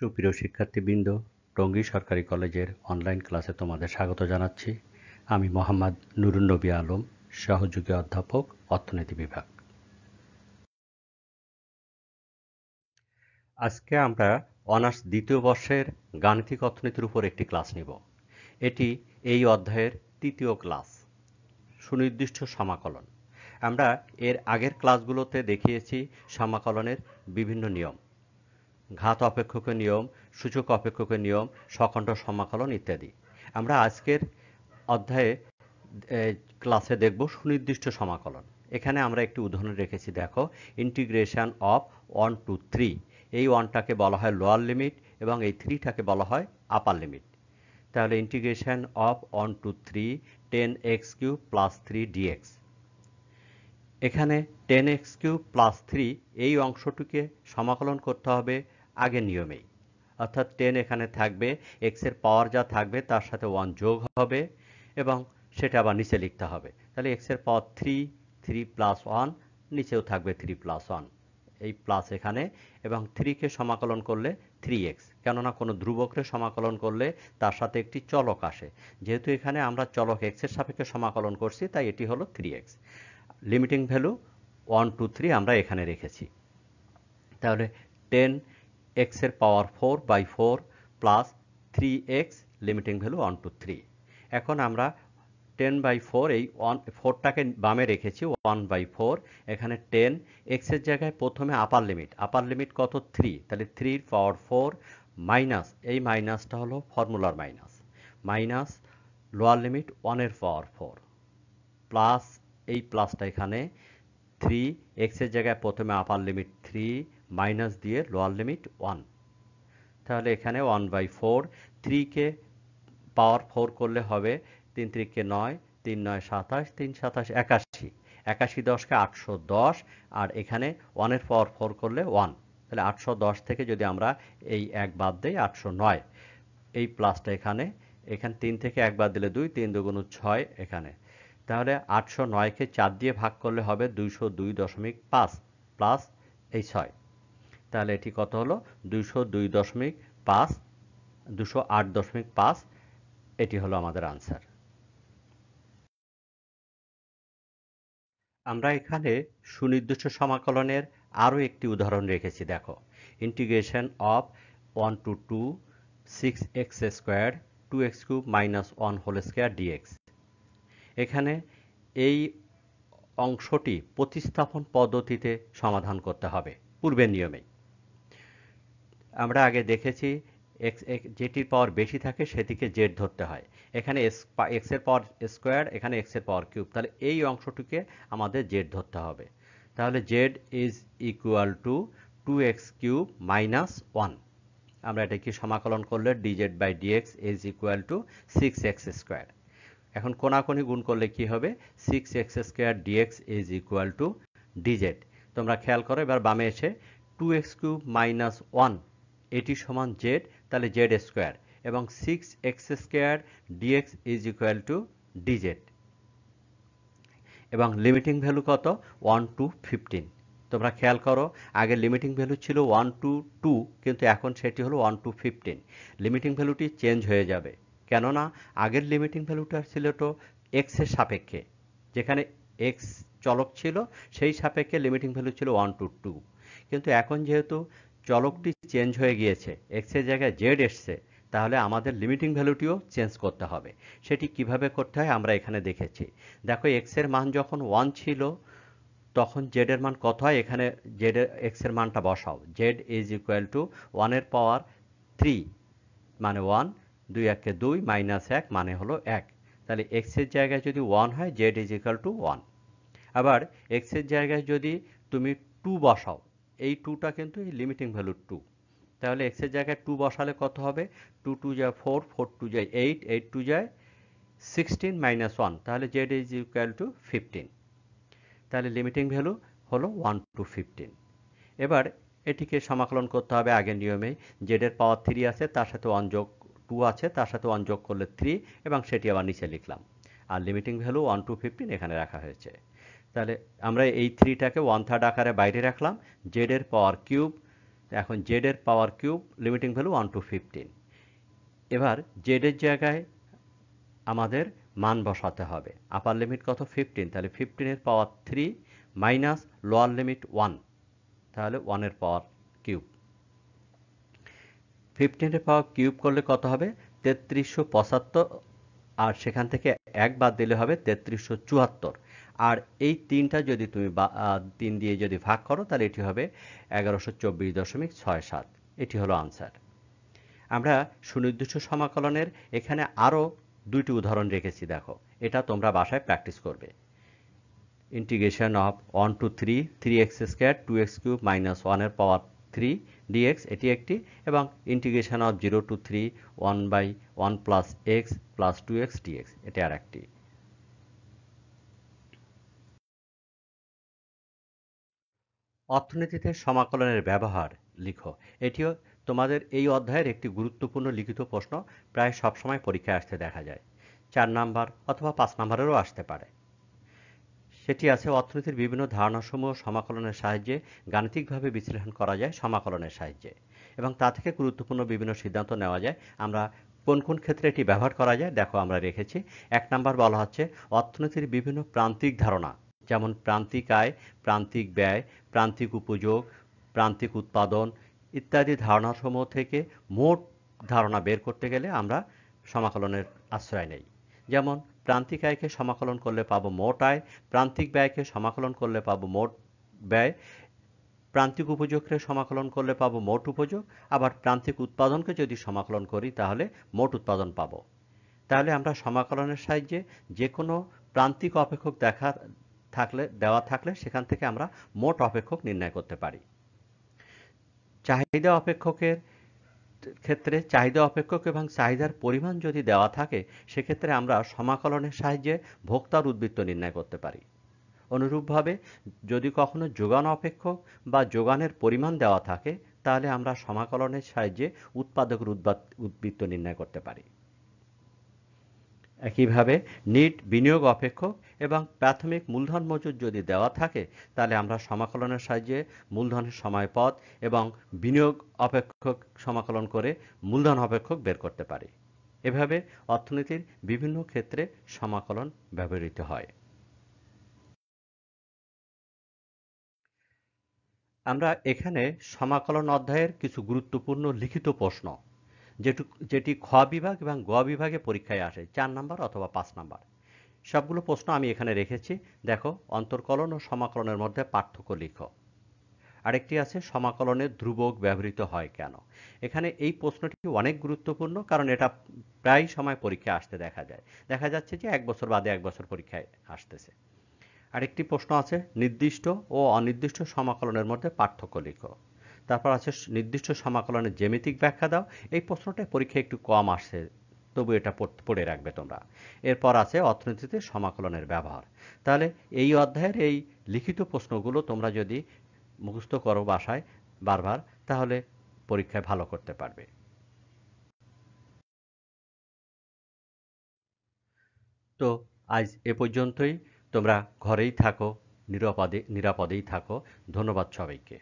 সুপ্রিয় শিক্ষার্থীবৃন্দ টঙ্গী সরকারি কলেজের অনলাইন ক্লাসে তোমাদের স্বাগত জানাচ্ছি আমি মোহাম্মদ নবী আলম সহযোগী অধ্যাপক অর্থনীতি বিভাগ আজকে আমরা অনার্স দ্বিতীয় বর্ষের গাণিতিক অর্থনীতির উপর একটি ক্লাস নিব এটি এই অধ্যায়ের তৃতীয় ক্লাস সুনির্দিষ্ট সমাকলন আমরা এর আগের ক্লাসগুলোতে দেখিয়েছি সমাকলনের বিভিন্ন নিয়ম ঘাত অপেক্ষকের নিয়ম সূচক অপেক্ষকের নিয়ম সখণ্ড সমাকলন ইত্যাদি আমরা আজকের অধ্যায়ে ক্লাসে দেখব সুনির্দিষ্ট সমাকলন এখানে আমরা একটি উদাহরণ রেখেছি দেখো integration of one to three এই ওয়ানটাকে বলা হয় লোয়ার লিমিট এবং এই থ্রিটাকে বলা হয় আপার লিমিট তাহলে integration of one to three ten x cube plus three d x এখানে ten x cube plus three এই অংশটিকে সমাকলন করতে হবে আগের নিয়মেই অর্থাৎ টেন এখানে থাকবে এক্সের পাওয়ার যা থাকবে তার সাথে ওয়ান যোগ হবে এবং সেটা আবার নিচে লিখতে হবে তাহলে এক্সের power three three plus one নিচেও থাকবে থ্রি প্লাস ওয়ান এই প্লাস এখানে এবং থ্রিকে সমাকলন করলে থ্রি এক্স কেননা কোনো ধ্রুবকরে সমাকলন করলে তার সাথে একটি চলক আসে যেহেতু এখানে আমরা চলক এক্সের সাপেক্ষে সমাকলন করছি তাই এটি হলো three x limiting value one to three আমরা এখানে রেখেছি তাহলে টেন এক্সের power four by four plus three x limiting value one to three এখন আমরা টেন বাই ফোর এই ওয়ান ফোরটাকে বামে রেখেছি ওয়ান বাই ফোর এখানে টেন এক্সের জায়গায় প্রথমে আপার লিমিট আপার লিমিট কত থ্রি তাহলে থ্রির পাওয়ার ফোর মাইনাস এই মাইনাসটা হলো ফর্মুলার মাইনাস মাইনাস লোয়ার লিমিট ওয়ানের পাওয়ার ফোর প্লাস এই প্লাসটা এখানে থ্রি এক্সের জায়গায় প্রথমে আপার লিমিট থ্রি মাইনাস দিয়ে লোয়ার লিমিট ওয়ান তাহলে এখানে ওয়ান বাই ফোর থ্রিকে পাওয়ার ফোর করলে হবে তিন থ্রিকে নয় তিন নয় সাতাশ তিন সাতাশ একাশি একাশি দশকে আটশো দশ আর এখানে ওয়ানের পাওয়ার ফোর করলে ওয়ান তাহলে আটশো দশ থেকে যদি আমরা এই এক বাদ দিই আটশো নয় এই প্লাসটা এখানে এখানে তিন থেকে এক বাদ দিলে দুই তিন দুগুণ ছয় এখানে তাহলে আটশো নয়কে চার দিয়ে ভাগ করলে হবে দুইশো দুই দশমিক পাঁচ প্লাস এই ছয় তাহলে এটি কত হলো দুইশো দুই দশমিক পাঁচ দুশো আট দশমিক পাঁচ এটি হলো আমাদের আনসার আমরা এখানে সুনির্দিষ্ট সমাকলনের আরও একটি উদাহরণ রেখেছি দেখো integration of one to two six x square two x cube minus one whole square d x এখানে এই অংশটি প্রতিস্থাপন পদ্ধতিতে সমাধান করতে হবে পূর্বের নিয়মেই আমরা আগে দেখেছি এক্স যেটির পাওয়ার বেশি থাকে সেটিকে জেড ধরতে হয় এখানে এক্স এর পাওয়ার স্কোয়ার এখানে এক্স এর পাওয়ার কিউব তাহলে এই অংশটিকে আমাদের জেড ধরতে হবে তাহলে z is equal to two x cube minus one আমরা এটাকে সমাকলন করলে d z by d x is equal to six x square এখন কোনাকোনি গুণ করলে কি হবে six x square d x is equal to d z তোমরা খেয়াল করো এবার বামে এসে two x cube minus one এটি সমান জেড তাহলে জেড স্কোয়ার এবং six x square d x is equal to d z এবং লিমিটিং ভ্যালু কত ওয়ান টু ফিফটিন তোমরা খেয়াল করো আগে লিমিটিং ভ্যালু ছিল ওয়ান টু টু কিন্তু এখন সেটি হলো ওয়ান টু ফিফটিন লিমিটিং ভ্যালুটি চেঞ্জ হয়ে যাবে কেননা আগের লিমিটিং ভ্যালুটা ছিল তো এক্সের সাপেক্ষে যেখানে এক্স চলক ছিল সেই সাপেক্ষে লিমিটিং ভ্যালু ছিল ওয়ান টু টু কিন্তু এখন যেহেতু চলকটি চেঞ্জ হয়ে গিয়েছে এক্সের জায়গায় জেড এসছে তাহলে আমাদের লিমিটিং ভ্যালুটিও চেঞ্জ করতে হবে সেটি কিভাবে করতে হয় আমরা এখানে দেখেছি দেখো এক্সের মান যখন ওয়ান ছিল তখন জেডের মান কত হয় এখানে জেড এক্সের মানটা বসাও জেড ইজ ইকুয়াল টু ওয়ানের পাওয়ার থ্রি মানে ওয়ান দুই একে দুই মাইনাস এক মানে হলো এক তাহলে এক্সের জায়গায় যদি ওয়ান হয় z is equal to one আবার এক্সের জায়গায় যদি তুমি টু বসাও এই টুটা কিন্তু লিমিটিং ভ্যালু টু তাহলে এক্সের জায়গায় টু বসালে কত হবে টু টু যায় ফোর ফোর টু যায় এইট এইট টু যায় সিক্সটিন মাইনাস ওয়ান তাহলে z is equal to fifteen তাহলে লিমিটিং ভ্যালু হলো ওয়ান টু ফিফটিন এবার এটিকে সমাকলন করতে হবে আগের নিয়মে জেডের পাওয়ার থ্রি আছে তার সাথে ওয়ান যোগ টু আছে তার সাথে ওয়ান যোগ করলে থ্রি এবং সেটি আবার নিচে লিখলাম আর limiting value one to fifteen এখানে রাখা হয়েছে তাহলে আমরা এই থ্রিটাকে ওয়ান থার্ড আকারে বাইরে রাখলাম জেডের পাওয়ার কিউব এখন জেডের power cube limiting value one to fifteen এবার জেডের জায়গায় আমাদের মান বসাতে হবে আপার লিমিট কত ফিফটিন তাহলে ফিফটিনের power three minus lower limit one তাহলে ওয়ানের পাওয়ার কিউব ফিফটিনের পাওয়ার কিউব করলে কত হবে তেত্রিশশো পঁচাত্তর আর সেখান থেকে এক বাদ দিলে হবে তেত্রিশশো চুয়াত্তর আর এই তিনটা যদি তুমি তিন দিয়ে যদি ভাগ করো তাহলে এটি হবে এগারোশো চব্বিশ দশমিক ছয় সাত এটি হলো আনসার আমরা সুনির্দিষ্ট সমাকলনের এখানে আরও দুইটি উদাহরণ রেখেছি দেখো এটা তোমরা বাসায় প্র্যাকটিস করবে integration of one to three three x square two x cube minus ওয়ানের পাওয়ার থ্রি ডিএক্স এটি একটি এবং integration of zero to three one by one plus x plus two x d x এটি আর একটি অর্থনীতিতে সমাকলনের ব্যবহার লিখো এটিও তোমাদের এই অধ্যায়ের একটি গুরুত্বপূর্ণ লিখিত প্রশ্ন প্রায় সবসময় পরীক্ষায় আসতে দেখা যায় চার নাম্বার অথবা পাঁচ নাম্বারেরও আসতে পারে সেটি আছে অর্থনীতির বিভিন্ন ধারণাসমূহ সমাকলনের সাহায্যে গাণিতিকভাবে বিশ্লেষণ করা যায় সমাকলনের সাহায্যে এবং তা থেকে গুরুত্বপূর্ণ বিভিন্ন সিদ্ধান্ত নেওয়া যায় আমরা কোন কোন ক্ষেত্রে এটি ব্যবহার করা যায় দেখো আমরা রেখেছি এক নাম্বার বলা হচ্ছে অর্থনীতির বিভিন্ন প্রান্তিক ধারণা যেমন প্রান্তিক আয় প্রান্তিক ব্যয় প্রান্তিক উপযোগ প্রান্তিক উৎপাদন ইত্যাদি ধারণাসমূহ থেকে মোট ধারণা বের করতে গেলে আমরা সমাকলনের আশ্রয় নেই যেমন প্রান্তিক আয়কে সমাকলন করলে পাবো মোট আয় প্রান্তিক ব্যয়কে সমাকলন করলে পাবো মোট ব্যয় প্রান্তিক উপযোগকে সমাকলন করলে পাবো মোট উপযোগ আবার প্রান্তিক উৎপাদনকে যদি সমাকলন করি তাহলে মোট উৎপাদন পাবো তাহলে আমরা সমাকলনের সাহায্যে যে কোনো প্রান্তিক অপেক্ষক দেখা থাকলে দেওয়া থাকলে সেখান থেকে আমরা মোট অপেক্ষক নির্ণয় করতে পারি চাহিদা অপেক্ষকের ক্ষেত্রে চাহিদা অপেক্ষক এবং চাহিদার পরিমাণ যদি দেওয়া থাকে সেক্ষেত্রে আমরা সমাকলনের সাহায্যে ভোক্তার উদ্বৃত্ত নির্ণয় করতে পারি অনুরূপভাবে যদি কখনো যোগান অপেক্ষক বা যোগানের পরিমাণ দেওয়া থাকে তাহলে আমরা সমাকলনের সাহায্যে উৎপাদকের উদ্বৃত্ত নির্ণয় করতে পারি একইভাবে নিট বিনিয়োগ অপেক্ষক এবং প্রাথমিক মূলধন মজুদ যদি দেওয়া থাকে তাহলে আমরা সমাকলনের সাহায্যে মূলধনের সময় পথ এবং বিনিয়োগ অপেক্ষক সমাকলন করে মূলধন অপেক্ষক বের করতে পারি এভাবে অর্থনীতির বিভিন্ন ক্ষেত্রে সমাকলন ব্যবহৃত হয় আমরা এখানে সমাকলন অধ্যায়ের কিছু গুরুত্বপূর্ণ লিখিত প্রশ্ন যেটু যেটি খ বিভাগ এবং গ বিভাগে পরীক্ষায় আসে চার নাম্বার অথবা পাঁচ নাম্বার সবগুলো প্রশ্ন আমি এখানে রেখেছি দেখো অন্তর্কলন ও সমাকলনের মধ্যে পার্থক্য লিখো আরেকটি আছে সমাকলনে ধ্রুবক ব্যবহৃত হয় কেন এখানে এই প্রশ্নটি অনেক গুরুত্বপূর্ণ কারণ এটা প্রায় সময় পরীক্ষা আসতে দেখা যায় দেখা যাচ্ছে যে এক বছর বাদে এক বছর পরীক্ষায় আসতেছে আরেকটি প্রশ্ন আছে নির্দিষ্ট ও অনির্দিষ্ট সমাকলনের মধ্যে পার্থক্য লিখো তারপর আছে নির্দিষ্ট সমাকলনের জ্যামিতিক ব্যাখ্যা দাও এই প্রশ্নটা পরীক্ষা একটু কম আসছে তবু এটা পড়ে রাখবে তোমরা এরপর আছে অর্থনীতিতে সমাকলনের ব্যবহার তাহলে এই অধ্যায়ের এই লিখিত প্রশ্নগুলো তোমরা যদি মুখস্থ করো বাসায় বারবার তাহলে পরীক্ষায় ভালো করতে পারবে তো আজ এ পর্যন্তই তোমরা ঘরেই থাকো নিরাপদে নিরাপদেই থাকো ধন্যবাদ সবাইকে